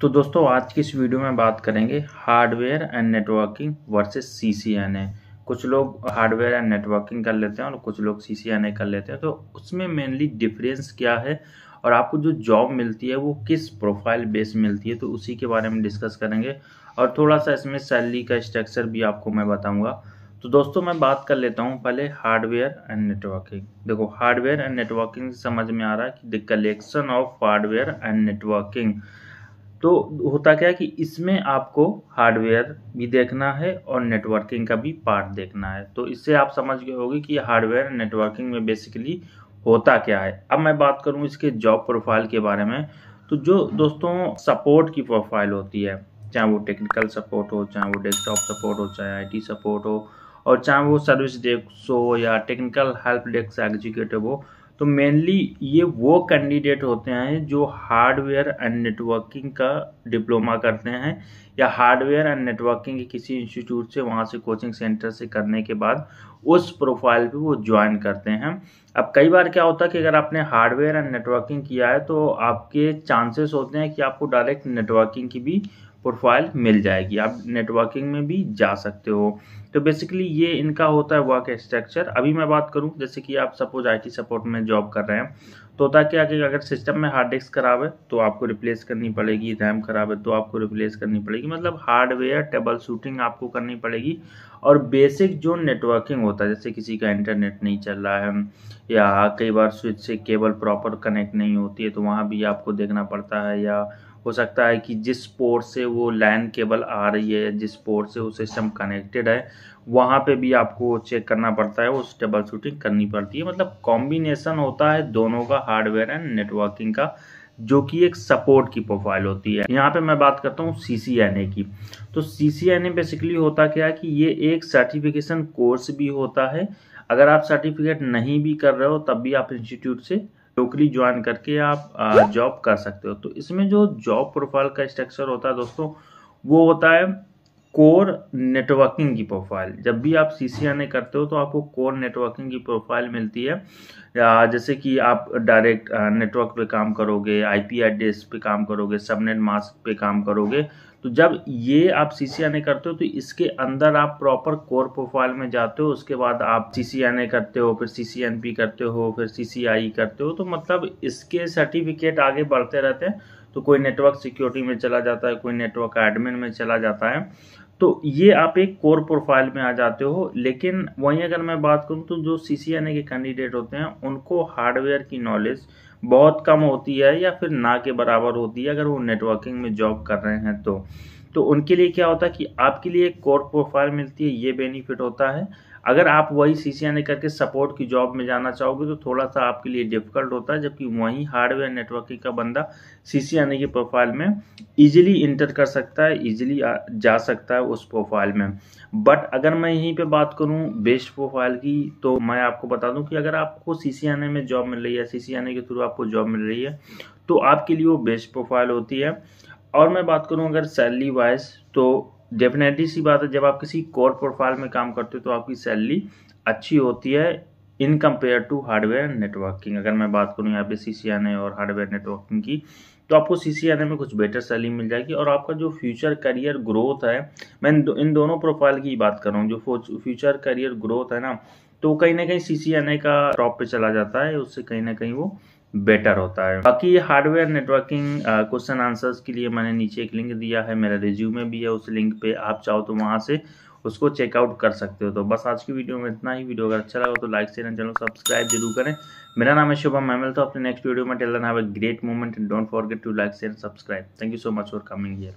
तो दोस्तों आज की इस वीडियो में बात करेंगे hardware and networking versus C कुछ लोग हार्डवेयर एंड नेटवर्किंग कर लेते हैं और कुछ लोग सी कर लेते हैं तो उसमें मेनली डिफरेंस क्या है और आपको जो जॉब मिलती है वो किस प्रोफाइल बेस मिलती है तो उसी के बारे में डिस्कस करेंगे और थोड़ा सा इसमें सैलरी का स्ट्रक्चर भी आपको मैं बताऊँगा तो दोस्तों मैं बात कर लेता हूँ पहले हार्डवेयर एंड नेटवर्किंग देखो हार्डवेयर एंड नेटवर्किंग समझ में आ रहा है कि the collection of hardware and networking तो होता क्या है कि इसमें आपको हार्डवेयर भी देखना है और नेटवर्किंग का भी पार्ट देखना है तो इससे आप समझ गए होगी कि हार्डवेयर नेटवर्किंग में बेसिकली होता क्या है अब मैं बात करूँ इसके जॉब प्रोफाइल के बारे में तो जो दोस्तों सपोर्ट की प्रोफाइल होती है चाहे वो टेक्निकल सपोर्ट हो चाहे वो डेस्कटॉप सपोर्ट हो चाहे आईटी सपोर्ट हो और चाहे वो सर्विस डेस्क हो या टेक्निकल हेल्प डेस्क एग्जीक्यूटिव हो तो मेनली ये वो कैंडिडेट होते हैं जो हार्डवेयर एंड नेटवर्किंग का डिप्लोमा करते हैं या हार्डवेयर एंड नेटवर्किंग के किसी इंस्टीट्यूट से वहाँ से कोचिंग सेंटर से करने के बाद उस प्रोफाइल पे वो ज्वाइन करते हैं अब कई बार क्या होता है कि अगर आपने हार्डवेयर एंड नेटवर्किंग किया है तो आपके चांसेस होते हैं कि आपको डायरेक्ट नेटवर्किंग की भी प्रोफाइल मिल जाएगी आप नेटवर्किंग में भी जा सकते हो तो बेसिकली ये इनका होता है वर्क स्ट्रक्चर अभी मैं बात करूँ जैसे कि आप सपोज आईटी सपोर्ट में जॉब कर रहे हैं तो होता क्या कि अगर सिस्टम में हार्ड डिस्क खराब है तो आपको रिप्लेस करनी पड़ेगी रैम खराब है तो आपको रिप्लेस करनी पड़ेगी मतलब हार्डवेयर टेबल शूटिंग आपको करनी पड़ेगी और बेसिक जो नेटवर्किंग होता है जैसे किसी का इंटरनेट नहीं चल रहा है या कई बार स्विच से केबल प्रॉपर कनेक्ट नहीं होती है तो वहाँ भी आपको देखना पड़ता है या हो सकता है कि जिस पोर्ट से वो लाइन केबल आ रही है जिस पोर्ट से वो सिस्टम कनेक्टेड है वहाँ पे भी आपको चेक करना पड़ता है वो टेबल शूटिंग करनी पड़ती है मतलब कॉम्बिनेशन होता है दोनों का हार्डवेयर एंड नेटवर्किंग का जो कि एक सपोर्ट की प्रोफाइल होती है यहाँ पे मैं बात करता हूँ सी की तो सी बेसिकली होता क्या है कि ये एक सर्टिफिकेशन कोर्स भी होता है अगर आप सर्टिफिकेट नहीं भी कर रहे हो तब भी आप इंस्टीट्यूट से लोकली ज्वाइन करके आप जॉब कर सकते हो तो इसमें जो जॉब प्रोफाइल का स्ट्रक्चर होता है दोस्तों वो होता है कोर नेटवर्किंग की प्रोफाइल जब भी आप सी सी एन ए करते हो तो आपको कोर नेटवर्किंग की प्रोफाइल मिलती है जैसे कि आप डायरेक्ट नेटवर्क uh, पे काम करोगे आईपी एड्रेस पे काम करोगे सबनेट मास्क पे काम करोगे तो जब ये आप सी सी एन ए करते हो तो इसके अंदर आप प्रॉपर कोर प्रोफाइल में जाते हो उसके बाद आप सी सी एन ए करते हो फिर सी सी एन पी करते हो फिर सी सी आई करते हो तो मतलब इसके सर्टिफिकेट आगे बढ़ते रहते हैं तो कोई नेटवर्क सिक्योरिटी में चला जाता है कोई नेटवर्क एडमिन में चला जाता है तो ये आप एक कोर प्रोफाइल में आ जाते हो लेकिन वहीं अगर मैं बात करूँ तो जो सी सी के कैंडिडेट होते हैं उनको हार्डवेयर की नॉलेज बहुत कम होती है या फिर ना के बराबर होती है अगर वो नेटवर्किंग में जॉब कर रहे हैं तो तो उनके लिए क्या होता है कि आपके लिए एक कोर प्रोफाइल मिलती है ये बेनिफिट होता है अगर आप वही सी सी एन करके सपोर्ट की जॉब में जाना चाहोगे तो थोड़ा सा आपके लिए डिफिकल्ट होता है जबकि वहीं हार्डवेयर नेटवर्किंग का बंदा सी सी एन की प्रोफाइल में इजीली इंटर कर सकता है इजीली जा सकता है उस प्रोफाइल में बट अगर मैं यहीं पे बात करूं बेस्ट प्रोफाइल की तो मैं आपको बता दूं कि अगर आपको सी सी एन में जॉब मिल रही है सी सी एन के थ्रू आपको जॉब मिल रही है तो आपके लिए वो बेस्ट प्रोफाइल होती है और मैं बात करूँ अगर सैलरी वाइज तो डेफिनेटली सी बात है जब आप किसी कोर प्रोफाइल में काम करते हो तो आपकी सैलरी अच्छी होती है in compare to hardware networking अगर मैं बात करूँ यहाँ पे सी सी एन ए और हार्डवेयर नेटवर्किंग की तो आपको सी सी एन ए में कुछ बेटर सैलरी मिल जाएगी और आपका जो फ्यूचर करियर ग्रोथ है मैं इन, दोनों प्रोफाइल की बात कर रहा हूँ जो फ्यूचर करियर ग्रोथ है ना तो कहीं ना कहीं सी सी एन ए का टॉप पे चला जाता है उससे कहीं ना कहीं वो बेटर होता है बाकी हार्डवेयर नेटवर्किंग क्वेश्चन आंसर्स के लिए मैंने नीचे एक लिंक दिया है मेरा रिज्यूमे भी है उस लिंक पे आप चाहो तो वहाँ से उसको चेकआउट कर सकते हो तो बस आज की वीडियो में इतना ही वीडियो अगर अच्छा लगा तो like share and channel subscribe जरूर करें मेरा नाम है शुभम मैमल तो अपने नेक्स्ट वीडियो में till then have great moment and don't forget to like share subscribe thank you so much for coming here